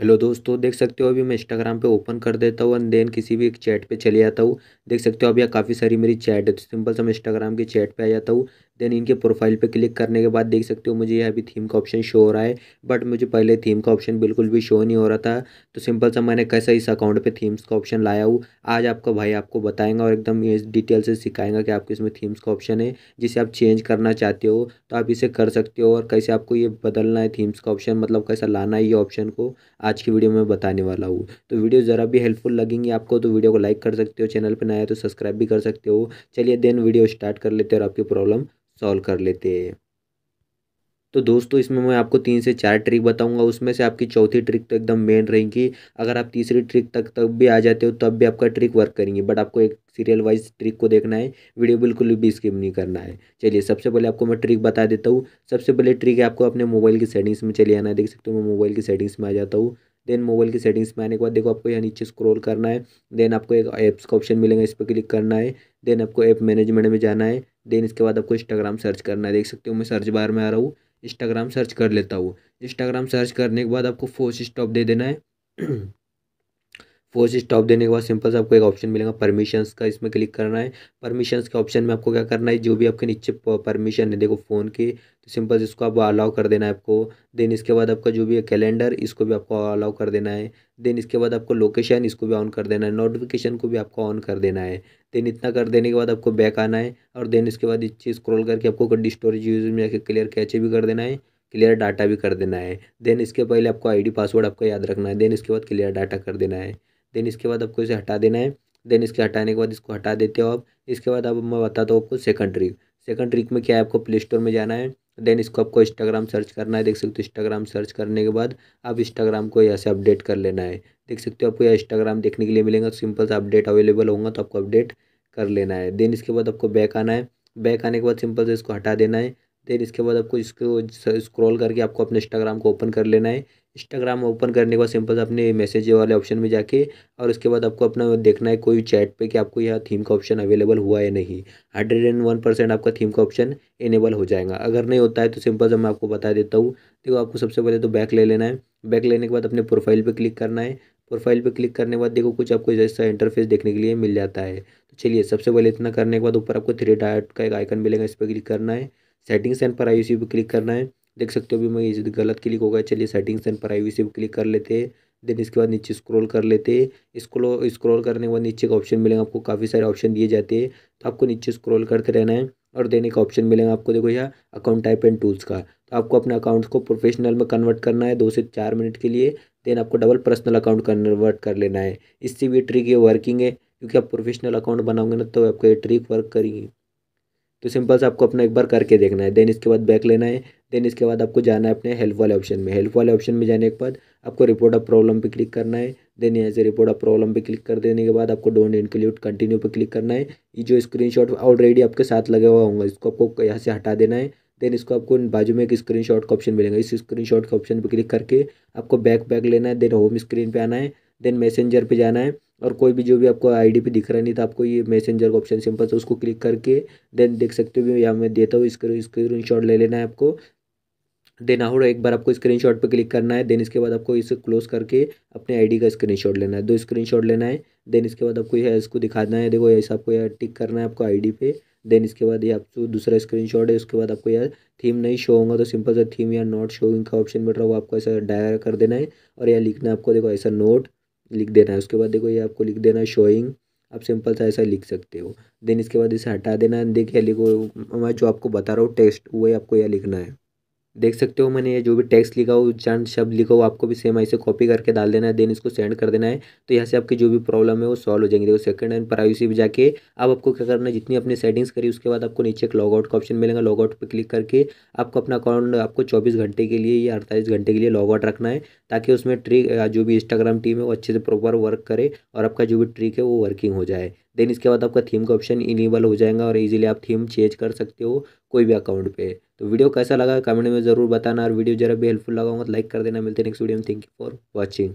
hello दोस्तों देख सकते हो अभी मैं इंस्टाग्राम पे ओपन कर देता हूँ एंड देन किसी भी एक चैट पे चले जाता हूँ देख सकते हो अभी यहाँ काफ़ी सारी मेरी चैट है तो सिंपल सा मैं इंस्टाग्राम की चैट पे आ जाता हूँ देन इनके प्रोफाइल पे क्लिक करने के बाद देख सकते हो मुझे यह अभी थीम का ऑप्शन शो हो रहा है बट मुझे पहले थीम का ऑप्शन बिल्कुल भी शो नहीं हो रहा था तो सिंपल सा मैंने कैसा इस अकाउंट पर थीम्स का ऑप्शन लाया हूँ आज आपका भाई आपको बताएंगा और एकदम ये डिटेल से सिखाएंगा कि आपके इसमें थीम्स का ऑप्शन है जिसे आप चेंज करना चाहते हो तो आप इसे कर सकते हो और कैसे आपको ये बदलना है थीम्स का ऑप्शन मतलब कैसा लाना है ये ऑप्शन को आज की वीडियो में बताने वाला हूँ तो वीडियो ज़रा भी हेल्पफुल लगेंगी आपको तो वीडियो को लाइक कर सकते हो चैनल पर नया तो सब्सक्राइब भी कर सकते हो चलिए देन वीडियो स्टार्ट कर लेते हैं और आपकी प्रॉब्लम सॉल्व कर लेते हैं तो दोस्तों इसमें मैं आपको तीन से चार ट्रिक बताऊंगा उसमें से आपकी चौथी ट्रिक तो एकदम मेन रहेगी अगर आप तीसरी ट्रिक तक तक भी आ जाते हो तब भी आपका ट्रिक वर्क करेंगे बट आपको एक सीरियल वाइज ट्रिक को देखना है वीडियो बिल्कुल भी स्किप नहीं करना है चलिए सबसे पहले आपको मैं ट्रिक बता देता हूँ सबसे पहले ट्रिक है आपको अपने मोबाइल की सेटिंग्स में चले आना है देख सकते हो मैं मोबाइल की सेटिंग्स में आ जाता हूँ देन मोबाइल की सेटिंग्स में आने के बाद देखो आपको यहाँ नीचे स्क्रॉल करना है देन आपको एक ऐप्स का ऑप्शन मिलेगा इस पर क्लिक करना है देन आपको ऐप मैनेजमेंट में जाना है देन इसके बाद आपको इंस्टाग्राम सर्च करना है देख सकते हो मैं सर्च बार में आ रहा हूँ इंस्टाग्राम सर्च कर लेता हूँ इंस्टाग्राम सर्च करने के बाद आपको फोर्स स्टॉप दे देना है फोर्स स्टॉप देने के बाद सिंपल से आपको एक ऑप्शन मिलेगा परमिशंस का इसमें क्लिक करना है परमिशंस के ऑप्शन में आपको क्या करना है जो भी आपके नीचे परमिशन है देखो फ़ोन की तो सिंपल से इसको आप अलाउ कर देना है आपको देन इसके बाद आपका जो भी है कैलेंडर इसको भी आपको अलाउ कर देना है देन इसके बाद आपको लोकेशन इसको भी ऑन कर देना है नोटिफिकेशन को भी आपको ऑन कर देना है देन इतना कर देने के बाद आपको बैक आना है और देन इसके बाद इच्छी स्क्रोल करके आपको स्टोरेज यूज में जाकर क्लियर कैचे भी कर देना है क्लियर डाटा भी कर देना है देन इसके पहले आपको आईडी पासवर्ड आपको याद रखना है देन इसके बाद क्लियर डाटा कर देना है देन इसके बाद आपको इसे हटा देना है देन इसके हटाने के बाद इसको हटा देते हो आप इसके बाद अब मैं बताता हूँ आपको सेकंड ट्रिक सेकंड ट्रिक में क्या है आपको प्ले स्टोर में जाना है देन इसको आपको इंस्टाग्राम सर्च करना है देख सकते हो इंस्टाग्राम सर्च करने के बाद आप इंस्टाग्राम को यहाँ से अपडेट कर लेना है देख सकते हो आपको यहाँ इंस्टाग्राम देखने के लिए मिलेगा सिंपल सा अपडेट अवेलेबल होगा तो आपको अपडेट कर लेना है देन इसके बाद आपको बैक आना है बैक आने के बाद सिंपल से इसको हटा देना है देन इसके बाद आपको इसको स्क्रॉल करके आपको अपने इंस्टाग्राम को ओपन कर लेना है इंस्टाग्राम ओपन करने के बाद सिंपल से अपने मैसेज वाले ऑप्शन में जाके और उसके बाद आपको अपना देखना है कोई चैट पे कि आपको यह थीम का ऑप्शन अवेलेबल हुआ या नहीं हंड्रेड एंड वन परसेंट आपका थीम का ऑप्शन इनेबल हो जाएगा अगर नहीं होता है तो सिंपल से मैं आपको बता देता हूँ देखो आपको सबसे पहले तो बैक ले लेना है बैक लेने के बाद अपने प्रोफाइल पर क्लिक करना है प्रोफाइल पर क्लिक करने के बाद देखो कुछ आपको जैसा इंटरफेस देखने के लिए मिल जाता है तो चलिए सबसे पहले इतना करने के बाद ऊपर आपको थ्री डायट का एक आइकन मिलेगा इस पर क्लिक करना है सेटिंग्स एंड प्राइवेसी पर क्लिक करना है देख सकते हो अभी मैं ये गलत क्लिक होगा चलिए सेटिंग्स एंड प्राइवेसी पर क्लिक कर लेते हैं देन इसके बाद नीचे स्क्रॉल कर लेते हैं स्क्रॉल स्क्रॉल करने के बाद नीचे का ऑप्शन मिलेगा आपको काफ़ी सारे ऑप्शन दिए जाते हैं तो आपको नीचे स्क्रॉल करते रहना है और देने का ऑप्शन मिलेगा आपको देखो यहाँ अकाउंट टाइप एंड टूल्स का तो आपको अपने अकाउंट को प्रोफेशनल में कन्वर्ट करना है दो से चार मिनट के लिए देन आपको डबल पर्सनल अकाउंट कन्वर्ट कर लेना है इससे भी ट्रिक ये वर्किंग है क्योंकि आप प्रोफेशनल अकाउंट बनाओगे ना तो आपका ये ट्रिक वर्क करेंगी तो सिंपल से आपको अपना एक बार करके देखना है देन इसके बाद बैक लेना है देन इसके बाद आपको जाना है अपने हेल्प वाले ऑप्शन में हेल्प वाले ऑप्शन में जाने के बाद आपको रिपोर्ट ऑफ प्रॉब्लम पे क्लिक करना है देन यहाँ से रिपोर्ट ऑफ प्रॉब्लम पे क्लिक कर देने के बाद आपको डोंट इंक्लूड कंटिन्यू पे क्लिक करना है ये जो शॉट ऑलरेडी आपके साथ लगा हुआ होंगे इसको आपको यहाँ से हटा देना है देन इसको आपको बाजू में एक शॉट का ऑप्शन मिलेगा इस शॉट के ऑप्शन पर क्लिक करके आपको बैक बैक लेना है देन होम स्क्रीन पर आना है देन मैसेंजर पे जाना है और कोई भी जो भी आपको आईडी पे दिख रहा नहीं था आपको ये मैसेंजर का ऑप्शन सिंपल से उसको क्लिक करके देन देख सकते हो यहाँ मैं देता हूँ इसके स्क्रीन शॉट ले लेना है आपको देन आहोड़ एक बार आपको स्क्रीन शॉट पर क्लिक करना है देन इसके बाद आपको इसे क्लोज करके अपने आईडी का स्क्रीन शॉट लेना है दो स्क्रीन शॉट लेना है देन इसके बाद आपको यह इसको दिखाना है देखो ऐसा आपको यह टिक करना है आपको आईडी पे देन इसके बाद ये आपको दूसरा स्क्रीन शॉट है उसके बाद आपको यार थीम नहीं शो होगा तो सिंपल सा थीम या नॉट शोइंग का ऑप्शन मिल रहा है वो आपको ऐसा डायर कर देना है और यह लिखना है आपको देखो ऐसा नोट लिख देना है उसके बाद देखो ये आपको लिख देना है शोइंग आप सिंपल सा ऐसा लिख सकते हो देन इसके बाद इसे हटा देना देखिए लिखो मैं जो आपको बता रहा हूँ टेक्स्ट वही आपको यह लिखना है देख सकते हो मैंने ये जो भी टेक्स्ट लिखा हो चंद शब्द लिखा हो आपको भी सेम ऐसे कॉपी करके डाल देना है देन इसको सेंड कर देना है तो यहाँ से आपकी जो भी प्रॉब्लम है वो सॉल्व हो जाएंगे देखो सेकंड एंड प्राइवेसी भी जाके अब आपको क्या करना है जितनी अपनी सेटिंग्स करी उसके बाद आपको नीचे एक लॉगआउट का ऑप्शन मिलेगा लॉगआउट पर क्लिक करके आपको अपना अकाउंट आपको चौबीस घंटे के लिए या अड़तालीस घंटे के लिए लॉगआउट रखना है ताकि उसमें ट्रिक जो भी इंस्टाग्राम टीम है वो अच्छे से प्रॉपर वर्क करे और आपका जो भी ट्रिक है वो वर्किंग हो जाए देन इसके बाद आपका थीम का ऑप्शन इनेबल हो जाएगा और इजीली आप थीम चेंज कर सकते हो कोई भी अकाउंट पे तो वीडियो कैसा लगा कमेंट में ज़रूर बताना और वीडियो जरा भी हेल्पफुल लगा हो तो लाइक कर देना मिलते हैं नेक्स्ट वीडियो में थैंक यू फॉर वॉचिंग